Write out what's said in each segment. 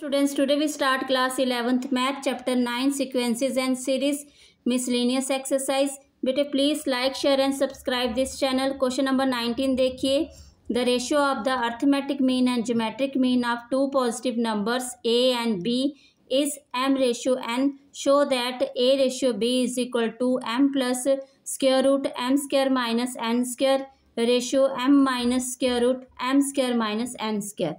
students today we start class eleventh math chapter nine sequences and series miscellaneous exercise बेटे please like share and subscribe this channel question number nineteen देखिए the ratio of the arithmetic mean and geometric mean of two positive numbers a and b is m ratio n show that a ratio B is equal to M plus square root M square minus N square ratio m minus square root M square minus N square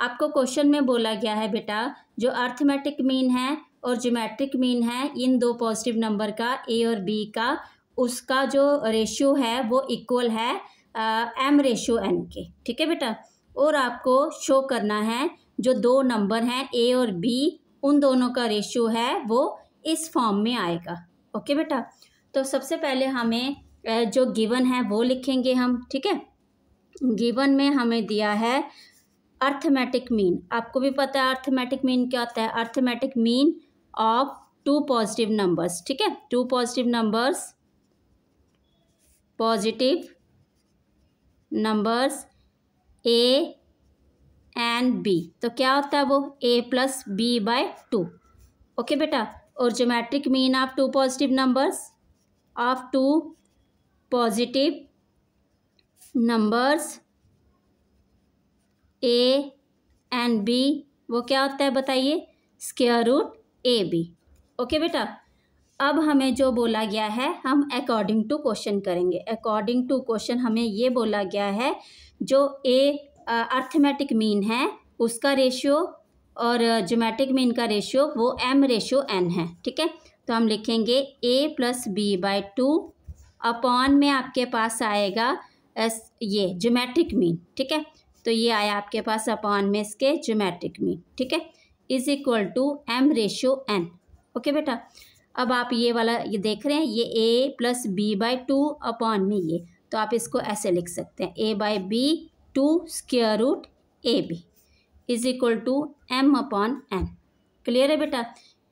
आपको question में बोला गया है बेटा जो arithmetic mean है और geometric mean है इन दो पॉजिटिव नंबर का ए और बी का उसका जो रेशियो है वो इक्वल है एम रेशियो एन के ठीक है बेटा और आपको शो करना है जो दो नंबर हैं ए और बी उन दोनों का रेशियो है वो इस फॉर्म में आएगा ओके बेटा तो सबसे पहले हमें जो गिवन है वो लिखेंगे हम ठीक है गिवन में हमें दिया है अर्थमेटिक मीन आपको भी पता है अर्थमेटिक मीन क्या होता है arithmetic mean of two positive numbers ठीक है two positive numbers positive numbers a and b तो क्या होता है वो a plus b by two okay बेटा और geometric mean of two positive numbers of two positive numbers a and b वो क्या होता है बताइए square root a b okay बेटा अब हमें जो बोला गया है हम अकॉर्डिंग टू क्वेश्चन करेंगे अकॉर्डिंग टू क्वेश्चन हमें ये बोला गया है जो ए अर्थमेटिक मीन है उसका रेशियो और जोमेटिक मीन का रेशियो वो एम रेशियो एन है ठीक है तो हम लिखेंगे a plus b by two upon में आपके पास आएगा एस ये जोमेट्रिक मीन ठीक है तो ये आया आपके पास अपॉन में इसके जोमेट्रिक मीन ठीक है is equal to m ratio n okay बेटा अब आप ये वाला ये देख रहे हैं ये a plus b by two upon में ये तो आप इसको ऐसे लिख सकते हैं a by b two square root a b is equal to m upon n clear है बेटा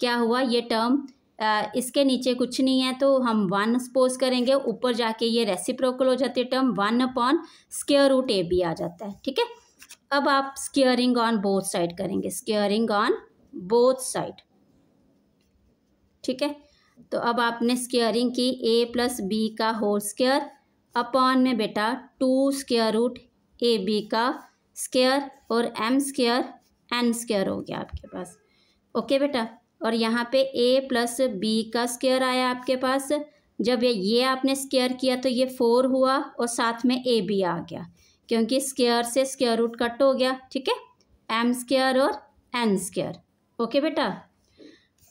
क्या हुआ ये टर्म इसके नीचे कुछ नहीं है तो हम वन सपोज करेंगे ऊपर जाके ये रेसिप्रोकल हो जाती है term one upon square root a b आ जाता है ठीक है अब आप स्केयरिंग ऑन बोथ साइड करेंगे स्केयरिंग ऑन बोथ साइड ठीक है तो अब आपने स्केयरिंग की ए प्लस बी का होल स्केयर अपॉन में बेटा two square root a b का स्केयर और एम स्केयर एन स्केयर हो गया आपके पास ओके बेटा और यहाँ पे ए प्लस बी का स्केयर आया आपके पास जब ये ये आपने स्केयर किया तो ये फोर हुआ और साथ में ए बी आ गया क्योंकि स्केयर से स्केयर रूट कट हो गया ठीक है एम स्केयर और एन स्केयर ओके बेटा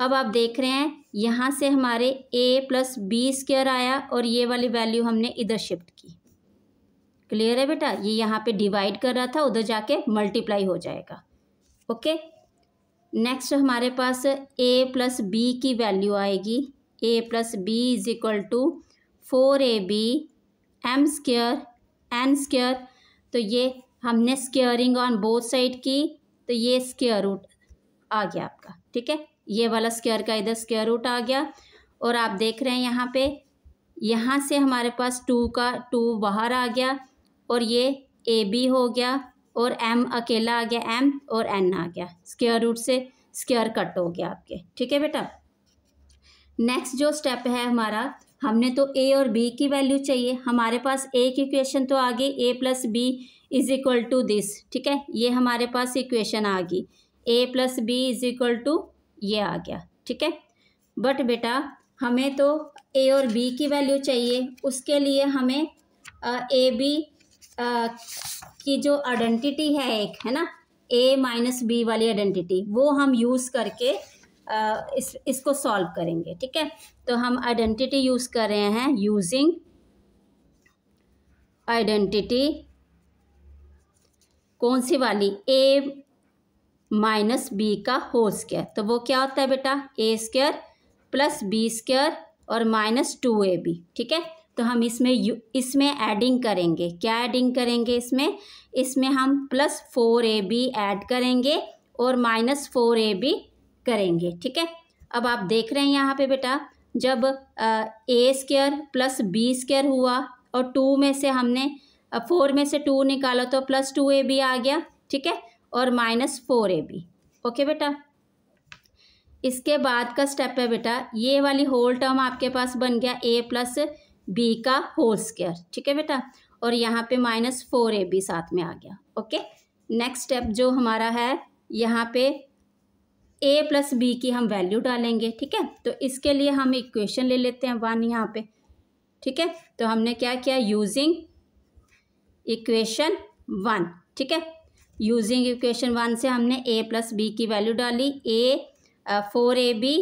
अब आप देख रहे हैं यहाँ से हमारे ए प्लस बी स्केयर आया और ये वाली वैल्यू हमने इधर शिफ्ट की क्लियर है बेटा ये यहाँ पे डिवाइड कर रहा था उधर जाके मल्टीप्लाई हो जाएगा ओके नेक्स्ट हमारे पास ए प्लस बी की वैल्यू आएगी a plus b is equal to four a b m square n square तो ये हमने स्केयरिंग ऑन बोथ साइड की तो ये स्केयर रूट आ गया आपका ठीक है ये वाला स्केयर का इधर स्केयर रूट आ गया और आप देख रहे हैं यहाँ पे यहाँ से हमारे पास टू का टू बाहर आ गया और ये ए बी हो गया और एम अकेला आ गया एम और एन आ गया स्केयर रूट से स्केयर कट हो गया आपके ठीक है बेटा नेक्स्ट जो स्टेप है हमारा हमने तो ए और बी की वैल्यू चाहिए हमारे पास ए की इक्वेशन तो आ गई a plus b is equal to this ठीक है ये हमारे पास इक्वेशन आ गई a plus b is equal to ये आ गया ठीक है बट बेटा हमें तो ए और बी की वैल्यू चाहिए उसके लिए हमें ए बी की जो आइडेंटिटी है एक है ना ए माइनस बी वाली आइडेंटिटी वो हम यूज़ करके आ, इस इसको सॉल्व करेंगे ठीक है तो हम आइडेंटिटी यूज़ कर रहे हैं यूजिंग आइडेंटिटी कौन सी वाली ए माइनस बी का होल स्केयर तो वो क्या होता है बेटा a square plus b square और माइनस टू ए बी ठीक है तो हम इसमें यू इसमें एडिंग करेंगे क्या एडिंग करेंगे इसमें इसमें हम plus four a b add करेंगे और माइनस फोर ए बी करेंगे ठीक है अब आप देख रहे हैं यहाँ पे बेटा जब a square plus b square हुआ और टू में से हमने फोर में से टू निकाला तो प्लस टू ए बी आ गया ठीक है और minus four a b okay बेटा इसके बाद का स्टेप है बेटा ये वाली होल टर्म आपके पास बन गया ए प्लस बी का होल स्क्वायर ठीक है बेटा और यहाँ पे माइनस फोर ए बी साथ में आ गया ओके नेक्स्ट स्टेप जो हमारा है यहाँ पे ए प्लस बी की हम वैल्यू डालेंगे ठीक है तो इसके लिए हम इक्वेशन ले लेते हैं वन यहाँ पे ठीक है तो हमने क्या किया यूजिंग इक्वेशन वन ठीक है यूजिंग इक्वेशन वन से हमने ए प्लस बी की वैल्यू डाली a four a b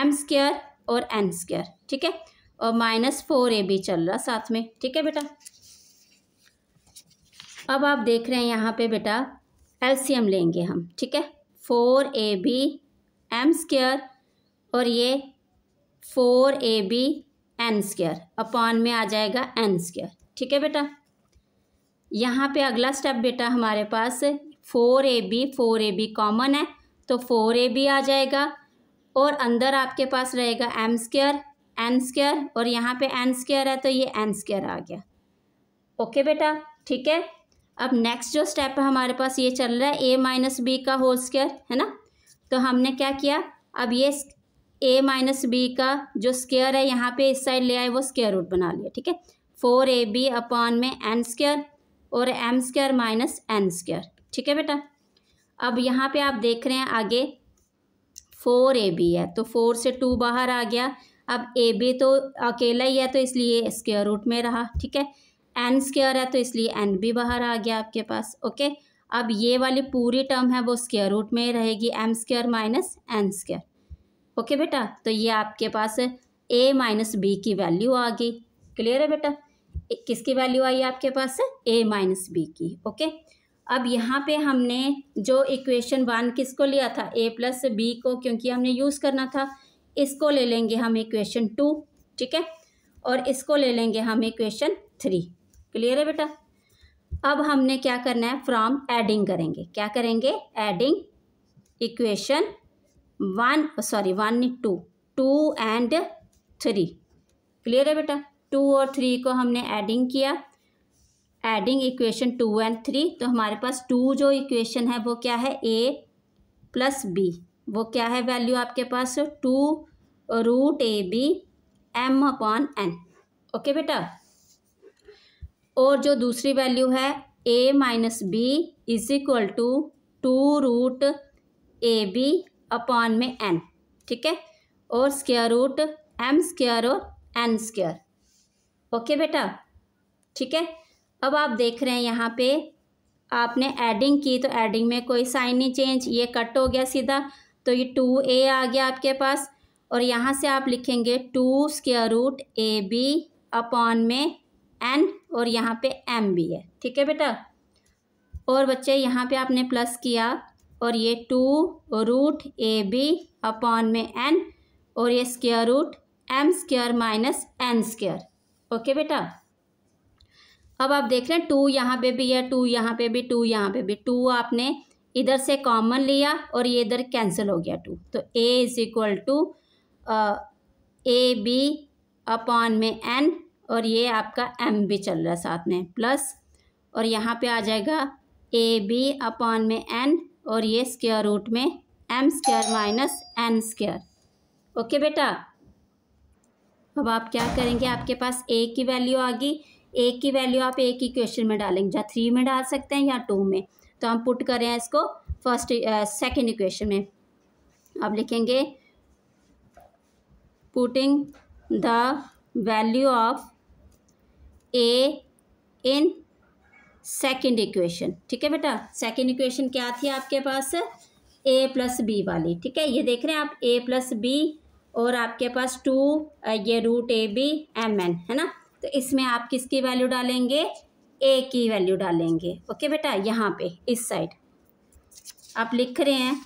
m square और एन स्क्र ठीक है और माइनस फोर ए बी चल रहा साथ में ठीक है बेटा अब आप देख रहे हैं यहाँ पे बेटा एलसीएम लेंगे हम ठीक है four a b m square और ये four a b n square upon में आ जाएगा एन स्क्र ठीक है बेटा यहाँ पे अगला स्टेप बेटा हमारे पास four a b four a b common है तो फोर ए बी आ जाएगा और अंदर आपके पास रहेगा एम स्क्र एन स्क्र और यहाँ पे एन स्क्र है तो ये एन स्क्र आ गया ओके बेटा ठीक है अब नेक्स्ट जो स्टेप है हमारे पास ये चल रहा है ए माइनस बी का होल स्क्र है ना तो हमने क्या किया अब ये ए माइनस बी का जो स्केयर है यहाँ पे इस साइड ले आए वो स्केयर रूट बना लिया ठीक है फोर ए बी अपॉन में एन स्क्र और m square minus N square ठीक है बेटा अब यहाँ पे आप देख रहे हैं आगे फोर ए बी है तो फोर से टू बाहर आ गया अब ए बी तो अकेला ही है तो इसलिए स्क्वेयर रूट में रहा ठीक है एन स्क्र है तो इसलिए एन भी बाहर आ गया आपके पास ओके अब ये वाली पूरी टर्म है वो स्क्वेयर रूट में रहेगी m square minus N square okay बेटा तो ये आपके पास ए माइनस बी की वैल्यू आ गई क्लियर है बेटा किसकी वैल्यू आई आपके पास ए माइनस बी की ओके अब यहाँ पे हमने जो इक्वेशन वन किसको लिया था ए प्लस बी को क्योंकि हमने यूज़ करना था इसको ले लेंगे हम इक्वेशन टू ठीक है और इसको ले लेंगे हम इक्वेशन थ्री क्लियर है बेटा अब हमने क्या करना है फ्रॉम एडिंग करेंगे क्या करेंगे adding equation one sorry one two two and three clear है बेटा टू और थ्री को हमने एडिंग किया adding equation two and three तो हमारे पास टू जो इक्वेशन है वो क्या है ए प्लस बी वो क्या है वैल्यू आपके पास two root a b m upon n okay बेटा और जो दूसरी वैल्यू है a minus b is equal to two root a b upon में एन ठीक है और स्क्वायर रूट एम स्क्वायर और एन स्क्वायर ओके बेटा ठीक है अब आप देख रहे हैं यहाँ पे आपने एडिंग की तो एडिंग में कोई साइन नहीं चेंज ये कट हो गया सीधा तो ये टू ए आ गया आपके पास और यहाँ से आप लिखेंगे two square root a b upon में एन और यहाँ पे एम बी है ठीक है बेटा और बच्चे यहाँ पे आपने प्लस किया और ये two root a b upon में एन और ये square root m square minus n square okay बेटा अब आप देख रहे हैं टू यहाँ पे भी है टू यहाँ पे भी टू यहाँ पे भी टू आपने इधर से कॉमन लिया और ये इधर कैंसिल हो गया टू तो a is equal to a b upon में एन और ये आपका एम भी चल रहा है साथ में प्लस और यहाँ पे आ जाएगा ए बी अपॉन में एन और ये स्क्वायर रूट में m square minus n square okay बेटा अब आप क्या करेंगे आपके पास ए की वैल्यू आ गई ए की वैल्यू आप एक ही क्वेश्चन में डालेंगे या थ्री में डाल सकते हैं या टू में तो हम पुट कर रहे हैं इसको फर्स्ट सेकेंड इक्वेशन में अब लिखेंगे putting the value of a in second equation ठीक है बेटा सेकेंड इक्वेशन क्या थी आपके पास ए प्लस बी वाली ठीक है ये देख रहे हैं आप ए प्लस बी और आपके पास टू uh, ये root a b m n है ना तो इसमें आप किसकी वैल्यू डालेंगे ए की वैल्यू डालेंगे ओके बेटा यहाँ पे इस साइड आप लिख रहे हैं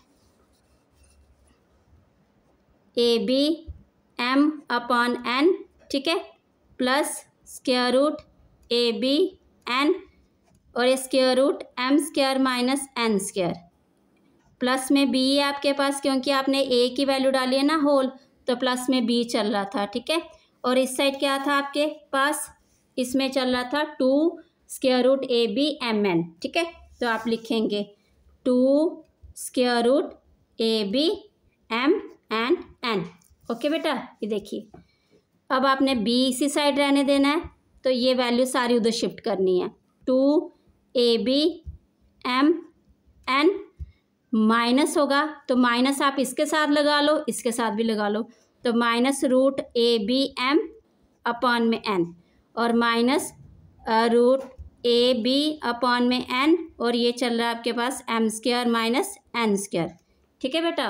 a b m upon n ठीक है plus square root a b n और square root M square minus N square plus में बी है आपके पास क्योंकि आपने ए की वैल्यू डाली है ना होल तो प्लस में बी चल रहा था ठीक है और इस साइड क्या था आपके पास इसमें चल रहा था two square root a b m n ठीक है तो आप लिखेंगे two square root a b m n n okay बेटा ये देखिए अब आपने बी इसी साइड रहने देना है तो ये वैल्यू सारी उधर शिफ्ट करनी है two a b m n minus होगा तो माइनस आप इसके साथ लगा लो इसके साथ भी लगा लो तो minus root a b m upon में एन और minus root a b upon में एन और ये चल रहा है आपके पास m square minus N square ठीक है बेटा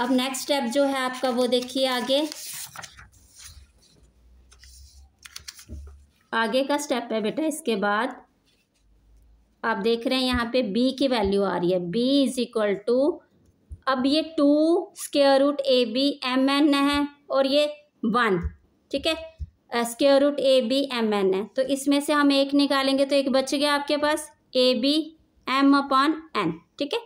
अब नेक्स्ट स्टेप जो है आपका वो देखिए आगे आगे का स्टेप है बेटा इसके बाद आप देख रहे हैं यहाँ पे b की वैल्यू आ रही है b इज इक्वल टू अब ये two square root a b m n है और ये वन ठीक है square root a b m n है तो इसमें से हम एक निकालेंगे तो एक बच गया आपके पास a b m upon n ठीक है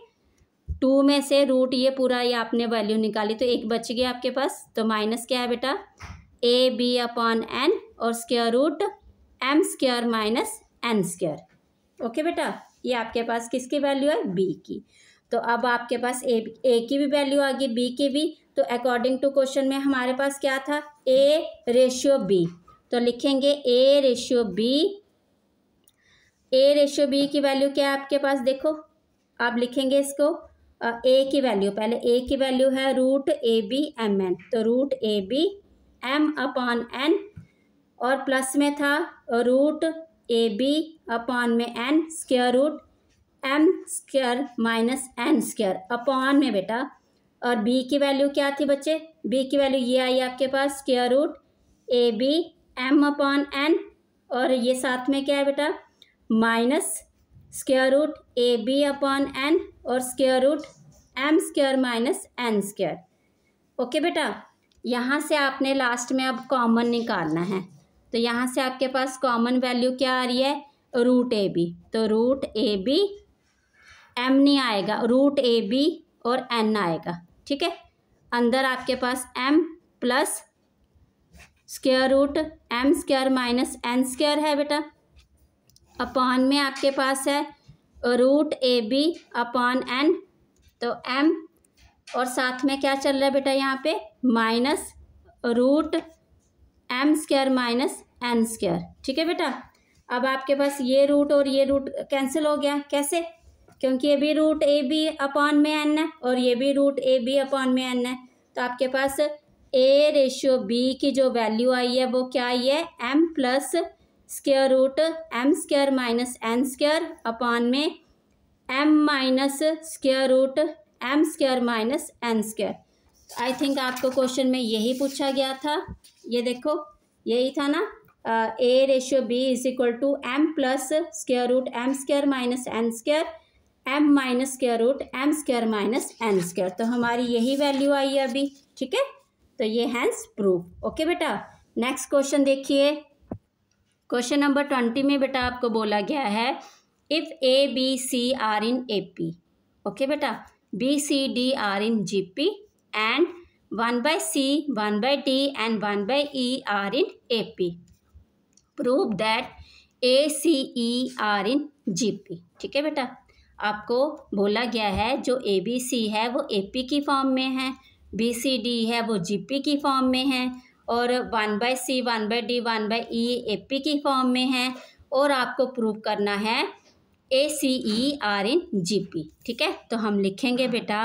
टू में से रूट ये पूरा ये आपने वैल्यू निकाली तो एक बच गया आपके पास तो माइनस क्या है बेटा ए बी अपॉन एन और square root m square minus n square okay बेटा ये आपके पास किसकी वैल्यू है बी की तो अब आपके पास ए ए की भी वैल्यू आ गई बी की भी तो अकॉर्डिंग टू क्वेश्चन में हमारे पास क्या था ए रेशियो बी तो लिखेंगे a ratio b a ratio b की वैल्यू क्या है आपके पास देखो आप लिखेंगे इसको ए की वैल्यू पहले ए की वैल्यू है root a b m n तो root a b m upon n और प्लस में था रूट ए बी अपॉन में n square root M square minus N square upon में बेटा और बी की वैल्यू क्या थी बच्चे बी की वैल्यू ये आई आपके पास square root a b m upon n और ये साथ में क्या है बेटा minus square root a b upon n और square root m square minus n square okay बेटा यहाँ से आपने लास्ट में अब कॉमन निकालना है तो यहाँ से आपके पास कॉमन वैल्यू क्या आ रही है रूट ए बी तो रूट ए बी एम नहीं आएगा रूट ए बी और एन आएगा ठीक है अंदर आपके पास m plus square root M square minus N square है बेटा अपॉन में आपके पास है root a b upon n तो एम और साथ में क्या चल रहा है बेटा यहाँ पे minus root M square minus N square ठीक है बेटा अब आपके पास ये रूट और ये रूट कैंसिल हो गया कैसे क्योंकि ये भी रूट ए बी अपॉन में एन है और ये भी रूट ए बी अपॉन में एन है तो आपके पास ए रेशियो बी की जो वैल्यू आई है वो क्या आई है m plus square root M square minus N square upon में m minus square root M square minus N square I think आपको क्वेश्चन में यही पूछा गया था ये देखो यही था ना A ratio B is equal to M plus square root M square minus N square M minus square root M square minus N square तो हमारी यही वैल्यू आई है अभी ठीक है तो ये हैंस प्रूफ ओके बेटा नेक्स्ट क्वेश्चन देखिए क्वेश्चन नंबर ट्वेंटी में बेटा आपको बोला गया है if A B C are in A P okay बेटा B C D are in G P and one C one D and one by E are in A P prove that A C E are in G P ठीक है बेटा आपको बोला गया है जो ए B सी है वो ए पी की फॉर्म में है बी सी डी है वो जी पी की फॉर्म में है और one by C one by D one by E A P की फॉर्म में है और आपको प्रूव करना है ए C E are in G P ठीक है तो हम लिखेंगे बेटा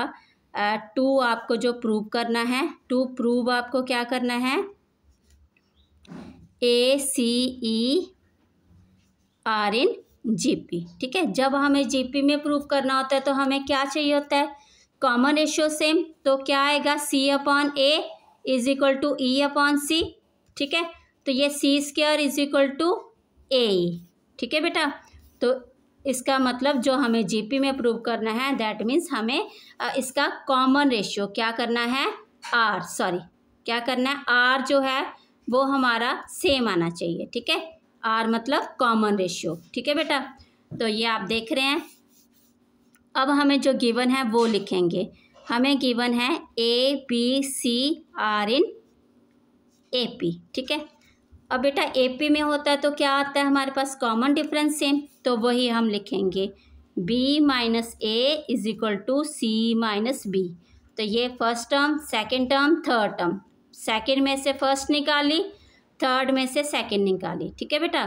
टू आपको जो प्रूव करना है टू प्रूव आपको क्या करना है ए C E are in GP ठीक है जब हमें जीपी में प्रूव करना होता है तो हमें क्या चाहिए होता है कॉमन रेशियो सेम तो क्या आएगा C upon A is equal to E upon C ठीक है तो ये C square is equal to A ठीक है बेटा तो इसका मतलब जो हमें जीपी में प्रूव करना है दैट मीन्स हमें इसका कॉमन रेशियो क्या करना है आर सॉरी क्या करना है आर जो है वो हमारा सेम आना चाहिए ठीक है आर मतलब कॉमन रेशियो ठीक है बेटा तो ये आप देख रहे हैं अब हमें जो गिवन है वो लिखेंगे हमें गिवन है A B C are in A P ठीक है अब बेटा ए पी में होता है तो क्या आता है हमारे पास कॉमन डिफरेंस सेम तो वही हम लिखेंगे B minus A is equal to C minus B तो ये first term second term third term second में से फर्स्ट निकाली थर्ड में से सेकेंड निकाली ठीक है बेटा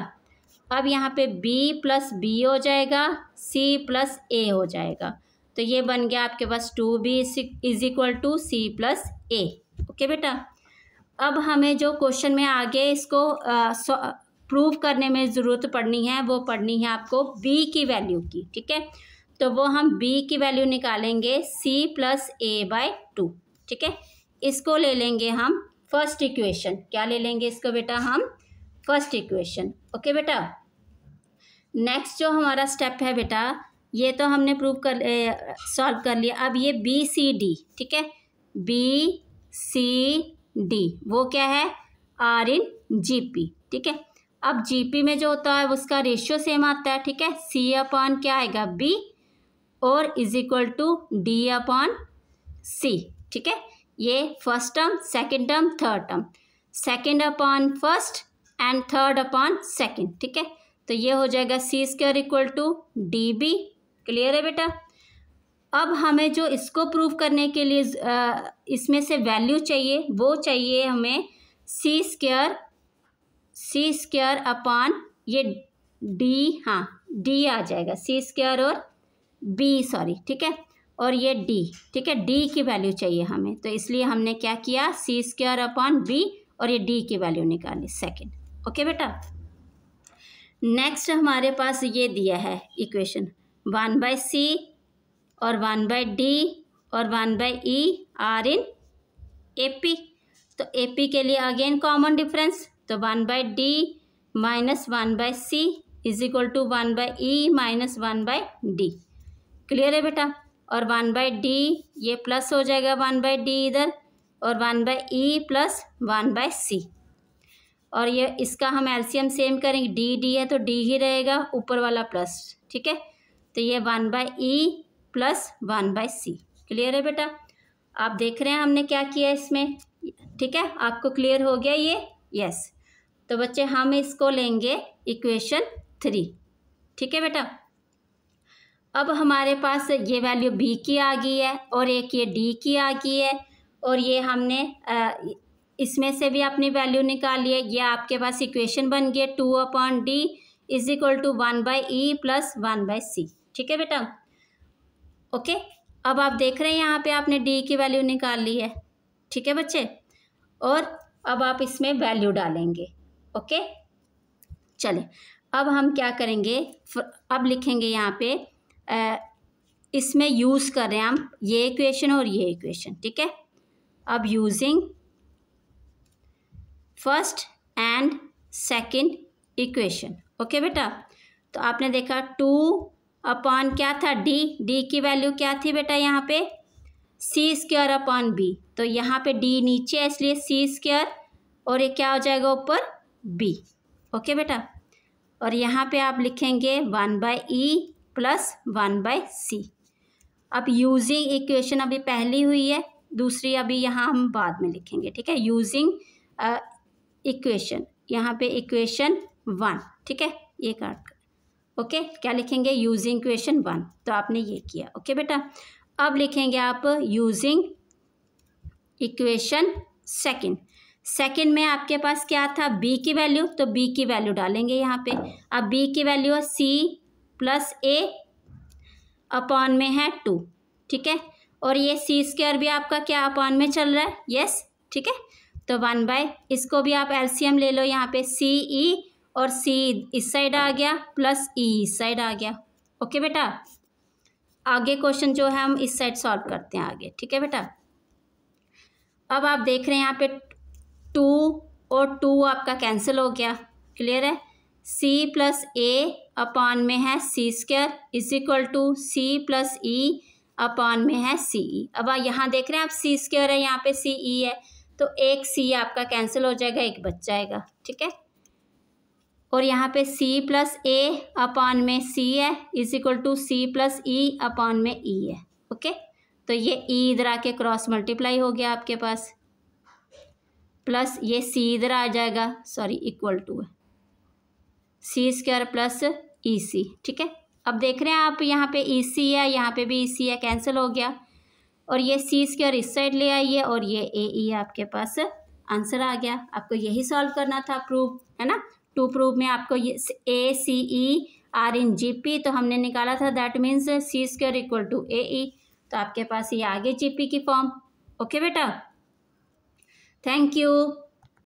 अब यहाँ पे बी प्लस बी हो जाएगा सी प्लस ए हो जाएगा तो ये बन गया आपके पास two B is equal to C plus A okay बेटा अब हमें जो क्वेश्चन में आगे इसको प्रूव करने में ज़रूरत पड़नी है वो पड़नी है आपको बी की वैल्यू की ठीक है तो वो हम बी की वैल्यू निकालेंगे C plus A by two ठीक है इसको ले लेंगे हम फर्स्ट इक्वेशन क्या ले लेंगे इसको बेटा हम फर्स्ट इक्वेशन ओके बेटा नेक्स्ट जो हमारा स्टेप है बेटा ये तो हमने प्रूव कर सॉल्व कर लिया अब ये बी सी डी ठीक है बी सी डी वो क्या है आर इन जी पी ठीक है अब जी पी में जो होता है उसका रेशियो सेम आता है ठीक है सी अपॉन क्या आएगा बी और is equal to D upon C ठीक है ये first term second term third term second upon first and third upon second ठीक है तो ये हो जाएगा C square equal to D B clear है बेटा अब हमें जो इसको प्रूव करने के लिए इसमें से वैल्यू चाहिए वो चाहिए हमें C square C square upon ये डी हाँ डी आ जाएगा सी स्क्र और बी सॉरी ठीक है और ये डी ठीक है डी की वैल्यू चाहिए हमें तो इसलिए हमने क्या किया सी स्क्र अपॉन बी और ये डी की वैल्यू निकाली सेकेंड ओके बेटा नेक्स्ट हमारे पास ये दिया है इक्वेशन वन बाय सी और वन बाय डी और one by E are in A P तो ए पी के लिए अगेन कॉमन डिफरेंस तो one by D minus one by C is equal to one by E minus one by D clear है बेटा और one by D ये plus हो जाएगा वन बाई डी इधर और one by E plus one by C और ये इसका हम एल्सियम सेम करेंगे डी डी है तो डी ही रहेगा ऊपर वाला प्लस ठीक है तो ये one by E plus one by C clear है बेटा आप देख रहे हैं हमने क्या किया इसमें ठीक है आपको क्लियर हो गया ये यस तो बच्चे हम इसको लेंगे इक्वेशन थ्री ठीक है बेटा अब हमारे पास ये वैल्यू बी की आ गई है और एक ये डी की आ गई है और ये हमने इसमें से भी अपनी वैल्यू निकाली है ये आपके पास इक्वेशन बन गई two upon D is equal to one by E plus one by C ठीक है बेटा ओके अब आप देख रहे हैं यहाँ पे आपने डी की वैल्यू निकाल ली है ठीक है बच्चे और अब आप इसमें वैल्यू डालेंगे ओके चले अब हम क्या करेंगे अब लिखेंगे यहाँ पे इसमें यूज़ कर रहे हैं हम ये इक्वेशन और ये इक्वेशन ठीक है अब using first and second equation okay बेटा तो आपने देखा टू अपॉन क्या था डी डी की वैल्यू क्या थी बेटा यहाँ पे सी स्क्र अपॉन बी तो यहाँ पे डी नीचे है इसलिए सी स्क्र और ये क्या हो जाएगा ऊपर बी ओके बेटा और यहाँ पे आप लिखेंगे one by E plus one by C अब यूजिंग इक्वेशन अभी पहली हुई है दूसरी अभी यहाँ हम बाद में लिखेंगे ठीक है यूजिंग इक्वेशन यहाँ पे इक्वेशन वन ठीक है ये काट ओके क्या लिखेंगे यूजिंग इक्वेशन वन तो आपने ये किया ओके बेटा अब लिखेंगे आप यूजिंग इक्वेशन सेकंड सेकंड में आपके पास क्या था बी की वैल्यू तो बी की वैल्यू डालेंगे यहाँ पे अब बी की वैल्यू है सी प्लस ए अपॉन में है टू ठीक है और ये सी स्क्वायर भी आपका क्या अपॉन में चल रहा है यस ठीक है तो वन बाय इसको भी आप एलसीएम ले लो यहाँ पे सी ई e और सी इस साइड आ गया प्लस ई e इस साइड आ गया ओके बेटा आगे क्वेश्चन जो है हम इस साइड सॉल्व करते हैं आगे ठीक है बेटा अब आप देख रहे हैं यहाँ पे टू और टू आपका कैंसिल हो गया क्लियर है सी प्लस ए अपान में है C square is equal to C plus E upon में है सी ई अब यहाँ देख रहे हैं आप सी स्क्र है यहाँ पे सी ई है तो एक सी आपका कैंसिल हो जाएगा एक बच जाएगा ठीक है और यहाँ पे सी प्लस ए अपान में सी है is equal to C plus E upon में ई है ओके तो ये ई इधर आके क्रॉस मल्टीप्लाई हो गया आपके पास प्लस ये सी इधर आ जाएगा सॉरी इक्वल टू है C square plus E e ठीक है अब देख रहे हैं आप यहाँ पे ई e सी है यहाँ पे भी ई e सी है कैंसिल हो गया और ये सी स्क्र इस साइड ले आइए और ये ए ई आपके पास आंसर आ गया आपको यही सॉल्व करना था प्रूफ है ना टू प्रूफ में आपको ये ए C E are in G P तो हमने निकाला था that means C square equal to A E तो आपके पास ये आगे जी पी की फॉर्म ओके बेटा थैंक यू